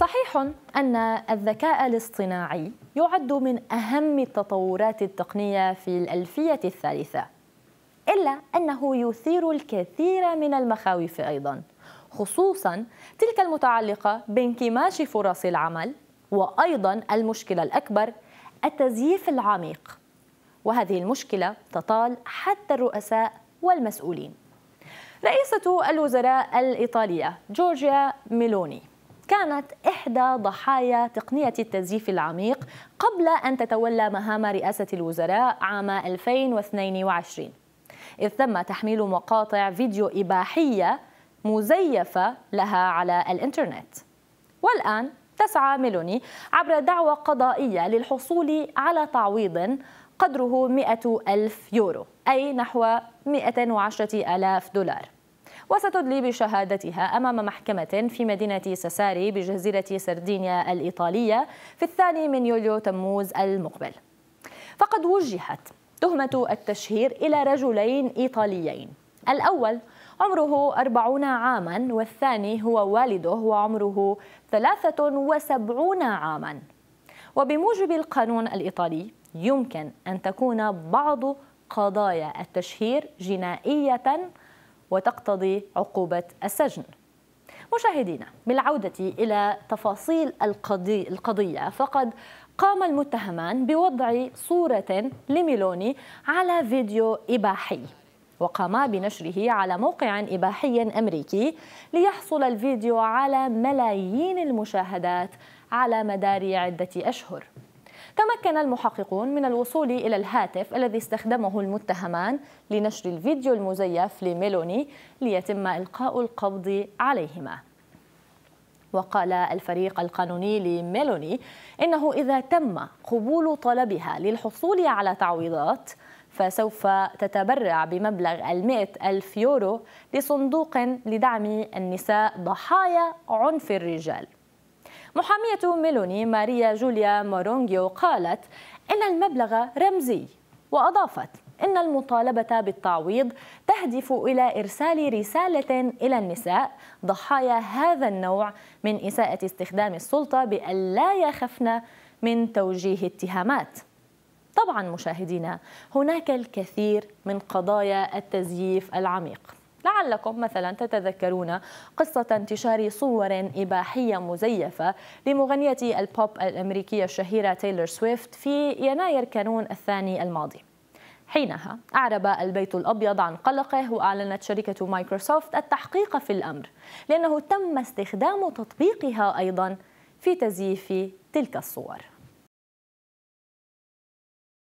صحيح أن الذكاء الاصطناعي يعد من أهم التطورات التقنية في الألفية الثالثة إلا أنه يثير الكثير من المخاوف أيضا خصوصا تلك المتعلقة بانكماش فرص العمل وأيضا المشكلة الأكبر التزييف العميق وهذه المشكلة تطال حتى الرؤساء والمسؤولين رئيسة الوزراء الإيطالية جورجيا ميلوني كانت إحدى ضحايا تقنية التزييف العميق قبل أن تتولى مهام رئاسة الوزراء عام 2022 إذ تم تحميل مقاطع فيديو إباحية مزيفة لها على الإنترنت والآن تسعى ميلوني عبر دعوى قضائية للحصول على تعويض قدره 100 ألف يورو أي نحو 110 ألاف دولار وستدلي بشهادتها أمام محكمة في مدينة ساساري بجزيرة سردينيا الإيطالية في الثاني من يوليو تموز المقبل فقد وجهت تهمة التشهير إلى رجلين إيطاليين الأول عمره أربعون عاما والثاني هو والده وعمره ثلاثة وسبعون عاما وبموجب القانون الإيطالي يمكن أن تكون بعض قضايا التشهير جنائية وتقتضي عقوبة السجن مشاهدينا بالعودة إلى تفاصيل القضية فقد قام المتهمان بوضع صورة لميلوني على فيديو إباحي وقاما بنشره على موقع إباحي أمريكي ليحصل الفيديو على ملايين المشاهدات على مدار عدة أشهر تمكن المحققون من الوصول إلى الهاتف الذي استخدمه المتهمان لنشر الفيديو المزيف لميلوني ليتم إلقاء القبض عليهما وقال الفريق القانوني لميلوني إنه إذا تم قبول طلبها للحصول على تعويضات فسوف تتبرع بمبلغ المئة ألف يورو لصندوق لدعم النساء ضحايا عنف الرجال محامية ميلوني ماريا جوليا مورونجيو قالت إن المبلغ رمزي وأضافت إن المطالبة بالتعويض تهدف إلى إرسال رسالة إلى النساء ضحايا هذا النوع من إساءة استخدام السلطة بأن لا يخفن من توجيه اتهامات طبعا مشاهدينا هناك الكثير من قضايا التزييف العميق لعلكم مثلا تتذكرون قصة انتشار صور إباحية مزيفة لمغنية البوب الأمريكية الشهيرة تايلور سويفت في يناير كانون الثاني الماضي حينها أعرب البيت الأبيض عن قلقه وأعلنت شركة مايكروسوفت التحقيق في الأمر لأنه تم استخدام تطبيقها أيضا في تزييف تلك الصور